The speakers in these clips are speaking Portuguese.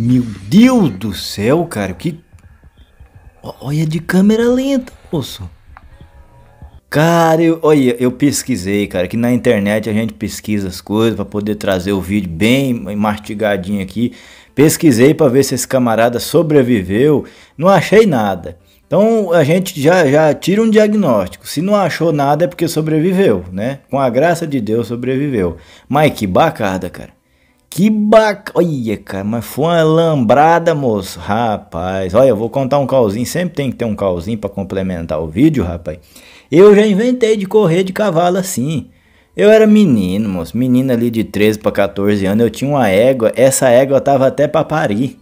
Meu Deus do céu, cara, que. Olha de câmera lenta, moço. Cara, eu, olha, eu pesquisei, cara, que na internet a gente pesquisa as coisas para poder trazer o vídeo bem mastigadinho aqui. Pesquisei para ver se esse camarada sobreviveu, não achei nada. Então a gente já, já tira um diagnóstico. Se não achou nada é porque sobreviveu, né? Com a graça de Deus sobreviveu. Mas que bacana, cara. Que bacana. Olha, cara, mas foi uma lambrada, moço. Rapaz, olha, eu vou contar um calzinho. Sempre tem que ter um calzinho para complementar o vídeo, rapaz. Eu já inventei de correr de cavalo assim. Eu era menino, moço. Menino ali de 13 para 14 anos. Eu tinha uma égua. Essa égua tava até para parir.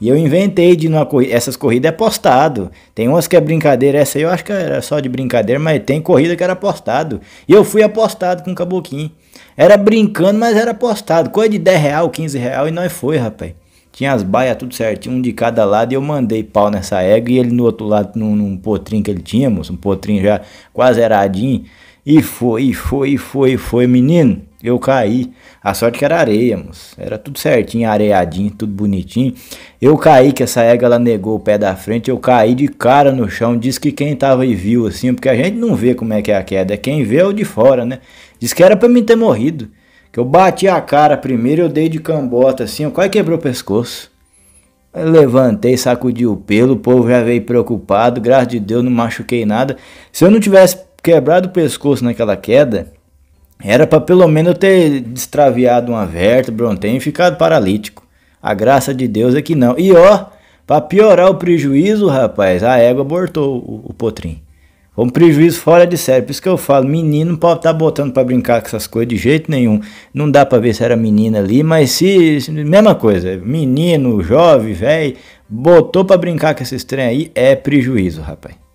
E eu inventei de numa corrida. Essas corridas é apostado Tem umas que é brincadeira, essa aí eu acho que era só de brincadeira, mas tem corrida que era apostado E eu fui apostado com o Caboquinho. Era brincando, mas era apostado Coisa de 10 real, 15 real e nós foi, rapaz. Tinha as baias tudo certinho, um de cada lado, e eu mandei pau nessa égua, e ele no outro lado, num, num potrinho que ele tinha, moço, um potrinho já quase eradinho. E foi, e foi, e foi, e foi, menino. Eu caí. A sorte que era areia, moço. Era tudo certinho, areadinho, tudo bonitinho. Eu caí, que essa égua ela negou o pé da frente. Eu caí de cara no chão. Diz que quem tava e viu, assim, porque a gente não vê como é que é a queda. É quem vê é o de fora, né? Diz que era pra mim ter morrido. Que eu bati a cara primeiro, eu dei de cambota, assim, eu quase quebrou o pescoço. Eu levantei, sacudi o pelo, o povo já veio preocupado. Graças a de Deus, não machuquei nada. Se eu não tivesse quebrado o pescoço naquela queda era para pelo menos ter destraviado uma vértebra ontem e ficado paralítico. A graça de Deus é que não. E ó, para piorar o prejuízo, rapaz, a égua abortou o, o potrinho. Foi um prejuízo fora de série. Por isso que eu falo, menino não pode estar tá botando para brincar com essas coisas de jeito nenhum. Não dá para ver se era menina ali, mas se, se mesma coisa, menino, jovem, velho, botou para brincar com esses trem aí, é prejuízo, rapaz.